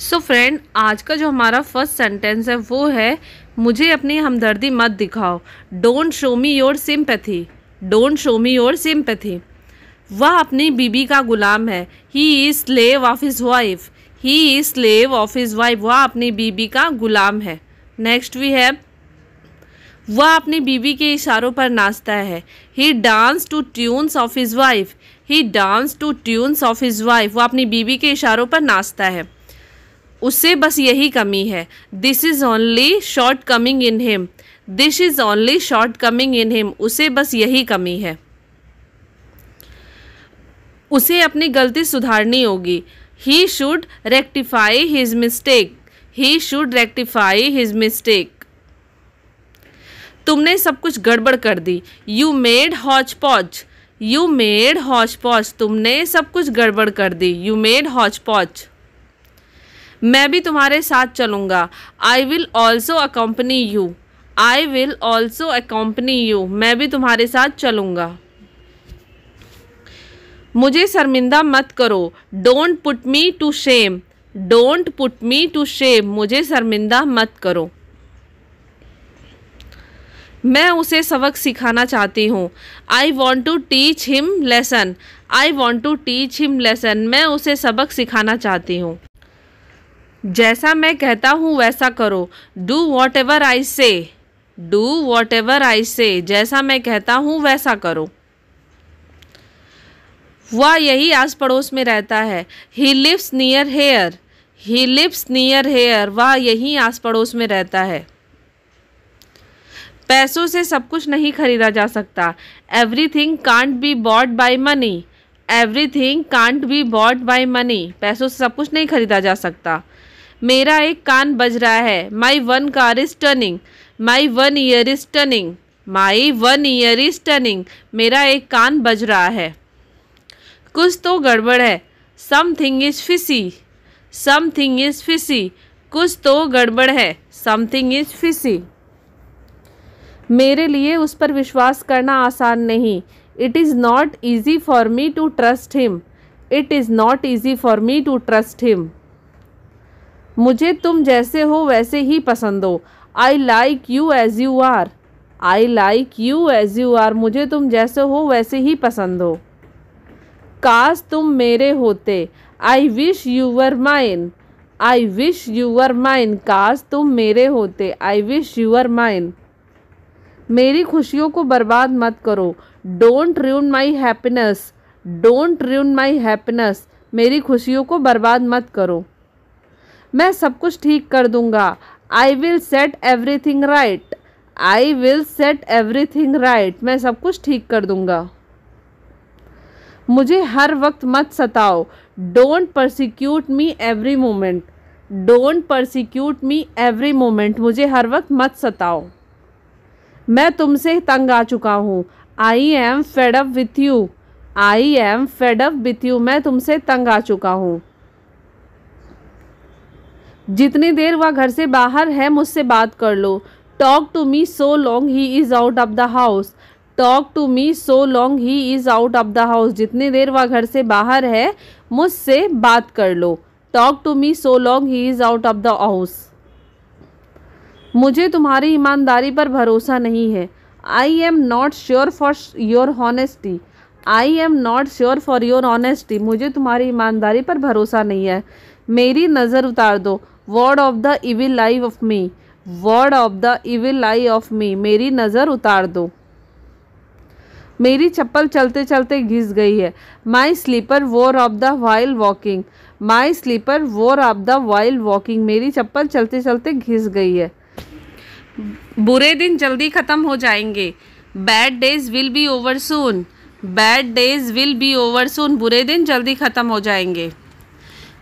सो so friend आज का जो हमारा फर्स्ट सेंटेंस है वो है मुझे अपनी हमदर्दी मत दिखाओ don't show me your sympathy don't show me your sympathy वह अपनी बीबी का गुलाम है he is slave of his wife he is slave of his wife वह अपनी बीबी का गुलाम है नेक्स्ट वी है वह अपनी बीवी के इशारों पर नाचता है he dance to tunes of his wife he dance to tunes of his wife वह अपनी बीबी के इशारों पर नाचता है उससे बस यही कमी है this is only shortcoming in him this is only shortcoming in him उसे बस यही कमी है उसे अपनी गलती सुधारनी होगी he should rectify his mistake he should rectify his mistake तुमने सब कुछ गड़बड़ कर दी you made hotchpotch you made hotchpotch तुमने सब कुछ गड़बड़ कर दी यू मेड हॉच पॉच मैं भी तुम्हारे साथ चलूँगा I will also accompany you I will also accompany you मैं भी तुम्हारे साथ चलूँगा मुझे शर्मिंदा मत करो don't put me to shame don't put me to shame मुझे शर्मिंदा मत करो मैं उसे सबक सिखाना चाहती हूँ I want to teach him lesson I want to teach him lesson मैं उसे सबक सिखाना चाहती हूँ जैसा मैं कहता हूँ वैसा करो डू वॉट एवर आई से डू वॉट एवर आई से जैसा मैं कहता हूँ वैसा करो वह यही आस पड़ोस में रहता है he lives near here he lives near here वह यही आस पड़ोस में रहता है पैसों से सब कुछ नहीं खरीदा जा सकता everything can't be bought by money everything can't be bought by money पैसों से सब कुछ नहीं खरीदा जा सकता मेरा एक कान बज रहा है my one car is turning my one ear is turning my one ear is turning मेरा एक कान बज रहा है कुछ तो गड़बड़ है something is fishy something is fishy कुछ तो गड़बड़ है समथिंग इज फिसी मेरे लिए उस पर विश्वास करना आसान नहीं it is not easy for me to trust him it is not easy for me to trust him मुझे तुम जैसे हो वैसे ही पसंद हो I like you as you are I like you as you are मुझे तुम जैसे हो वैसे ही पसंद हो काश तुम मेरे होते I wish you were mine I wish you were mine काश तुम मेरे होते I wish you were mine मेरी खुशियों को बर्बाद मत करो don't ruin my happiness don't ruin my happiness मेरी खुशियों को बर्बाद मत करो मैं सब कुछ ठीक कर दूंगा I will set everything right I will set everything right मैं सब कुछ ठीक कर दूंगा मुझे हर वक्त मत सताओ don't persecute me every moment don't persecute me every moment मुझे हर वक्त मत सताओ मैं तुमसे तंग आ चुका हूँ I am fed up with you I am fed up with you मैं तुमसे तंग आ चुका हूँ जितनी देर वह घर से बाहर है मुझसे बात कर लो talk to me so long he is out of the house talk to me so long he is out of the house जितनी देर वह घर से बाहर है मुझसे बात कर लो talk to me so long he is out of the house मुझे तुम्हारी ईमानदारी पर भरोसा नहीं है I am not sure for your honesty I am not sure for your honesty मुझे तुम्हारी ईमानदारी पर भरोसा नहीं है मेरी नज़र उतार दो ward off the evil life off me ward off the evil life off me मेरी नज़र उतार दो मेरी चप्पल चलते चलते घिस गई है my slipper wore off the while walking my slipper wore off the while walking मेरी चप्पल चलते चलते घिस गई है बुरे दिन जल्दी ख़त्म हो जाएंगे bad days will be over soon bad days will be over soon बुरे दिन जल्दी ख़त्म हो जाएंगे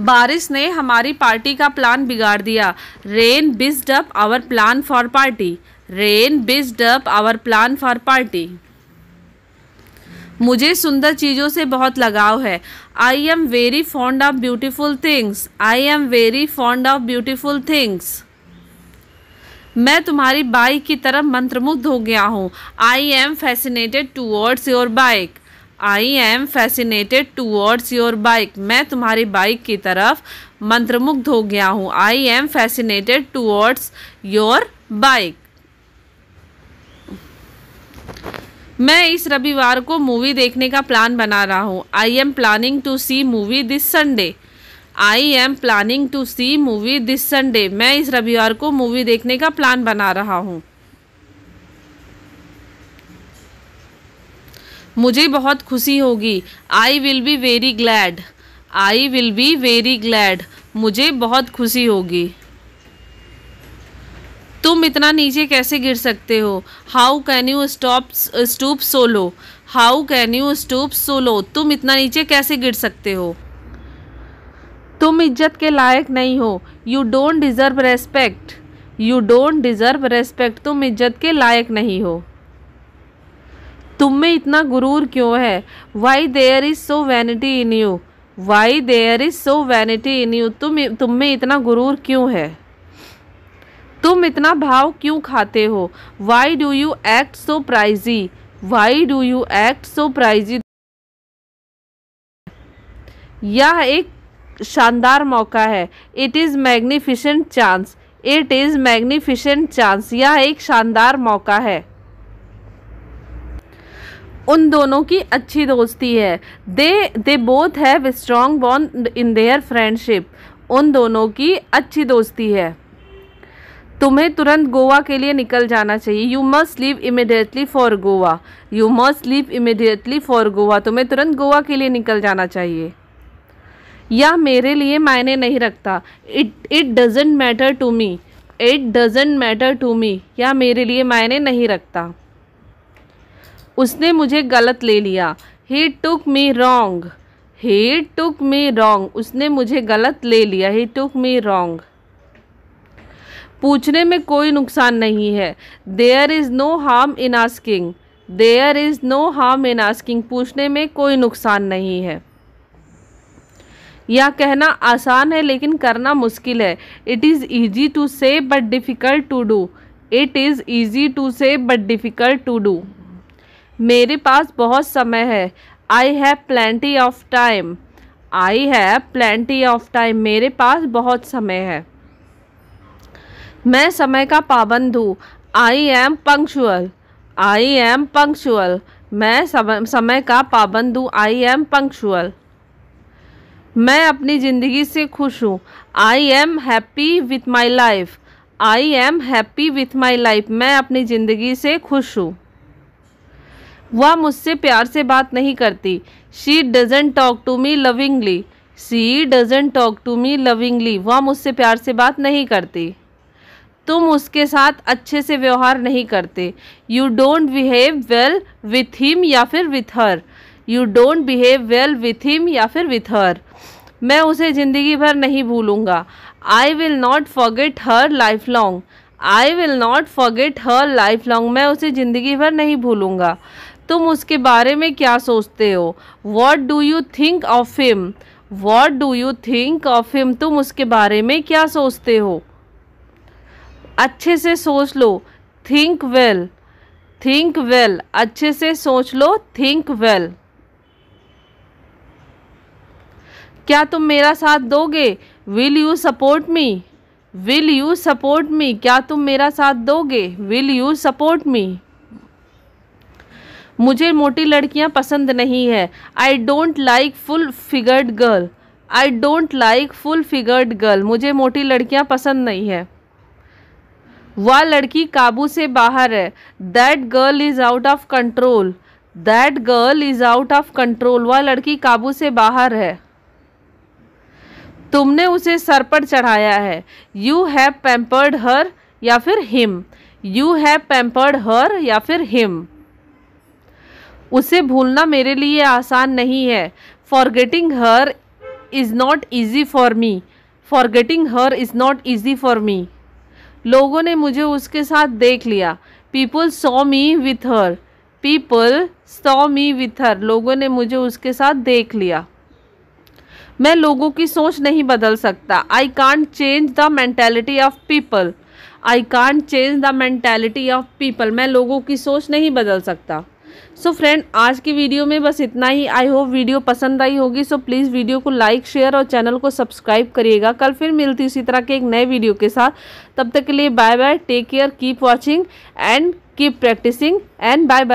बारिश ने हमारी पार्टी का प्लान बिगाड़ दिया rain messed up our plan for party rain messed up our plan for party मुझे सुंदर चीज़ों से बहुत लगाव है I am very fond of beautiful things I am very fond of beautiful things मैं तुम्हारी बाइक की तरफ मंत्रमुग्ध हो गया हूँ I am fascinated towards your bike I am fascinated towards your bike मैं तुम्हारी बाइक की तरफ मंत्रमुग्ध हो गया हूँ I am fascinated towards your bike मैं इस रविवार को मूवी देखने का प्लान बना रहा हूँ I am planning to see movie this Sunday I am planning to see movie this Sunday मैं इस रविवार को मूवी देखने का प्लान बना रहा हूँ मुझे बहुत खुशी होगी I will be very glad I will be very glad मुझे बहुत खुशी होगी तुम इतना नीचे कैसे गिर सकते हो how can you stop stoop so low how can you stoop so low तुम इतना नीचे कैसे गिर सकते हो तुम इज्जत के लायक नहीं हो you don't deserve respect you don't deserve respect तुम इज्जत के लायक नहीं हो तुम में इतना गुरूर क्यों है why there is so vanity in you why there is so vanity in you तुम तुम में इतना गुरूर क्यों है तुम इतना भाव क्यों खाते हो why do you act so pricey why do you act so pricey यह एक शानदार मौका है it is magnificent chance it is magnificent chance यह एक शानदार मौका है उन दोनों की अच्छी दोस्ती है they they both have strong bond in their friendship उन दोनों की अच्छी दोस्ती है तुम्हें तुरंत गोवा के लिए निकल जाना चाहिए you must leave immediately for Goa you must leave immediately for Goa तुम्हें तुरंत गोवा के लिए निकल जाना चाहिए यह मेरे लिए मायने नहीं रखता it it doesn't matter to me it doesn't matter to me यह मेरे लिए मायने नहीं रखता उसने मुझे गलत ले लिया ही टुक मी रोंग ही टुक मी रोंग उसने मुझे गलत ले लिया ही टुक मी रोंग पूछने में कोई नुकसान नहीं है there is no harm in asking there is no harm in asking पूछने में कोई नुकसान नहीं है यह कहना आसान है लेकिन करना मुश्किल है it is easy to say but difficult to do it is easy to say but difficult to do मेरे पास बहुत समय है I have plenty of time I have plenty of time मेरे पास बहुत समय है मैं समय का पाबंद हूँ I am punctual I am punctual मैं समय समय का पाबंद हूँ आई एम पंक्चुअल मैं अपनी ज़िंदगी से खुश हूँ I am happy with my life I am happy with my life मैं अपनी ज़िंदगी से खुश हूँ वह मुझसे प्यार से बात नहीं करती she doesn't talk to me lovingly she doesn't talk to me lovingly वह मुझसे प्यार से बात नहीं करती तुम उसके साथ अच्छे से व्यवहार नहीं करते you don't behave well with him या फिर with her you don't behave well with him या फिर विथ हर मैं उसे ज़िंदगी भर नहीं भूलूँगा I will not forget her life long I will not forget her life long मैं उसे ज़िंदगी भर नहीं भूलूँगा तुम उसके बारे में क्या सोचते हो what do you think of him what do you think of him तुम उसके बारे में क्या सोचते हो अच्छे से सोच लो थिंक वेल थिंक वेल अच्छे से सोच लो थिंक वेल क्या तुम मेरा साथ दोगे will you support me will you support me क्या तुम मेरा साथ दोगे विल यू सपोर्ट मी मुझे मोटी लड़कियाँ पसंद नहीं है I don't like full figured girl I don't like full figured girl मुझे मोटी लड़कियाँ पसंद नहीं है वह लड़की काबू से बाहर है that girl is out of control that girl is out of control वह लड़की काबू से बाहर है तुमने उसे सर पर चढ़ाया है यू हैव पैम्पर्ड हर या फिर him you have pampered her या फिर हिम उसे भूलना मेरे लिए आसान नहीं है forgetting her is not easy for me forgetting her is not easy for me लोगों ने मुझे उसके साथ देख लिया people saw me with her people saw me with her लोगों ने मुझे उसके साथ देख लिया मैं लोगों की सोच नहीं बदल सकता I can't change the mentality of people I can't change the mentality of people मैं लोगों की सोच नहीं बदल सकता सो so फ्रेंड आज की वीडियो में बस इतना ही आई होप वीडियो पसंद आई होगी सो so प्लीज़ वीडियो को लाइक शेयर और चैनल को सब्सक्राइब करिएगा कल फिर मिलती इसी तरह के एक नए वीडियो के साथ तब तक के लिए bye bye take care keep watching and keep practising and bye bye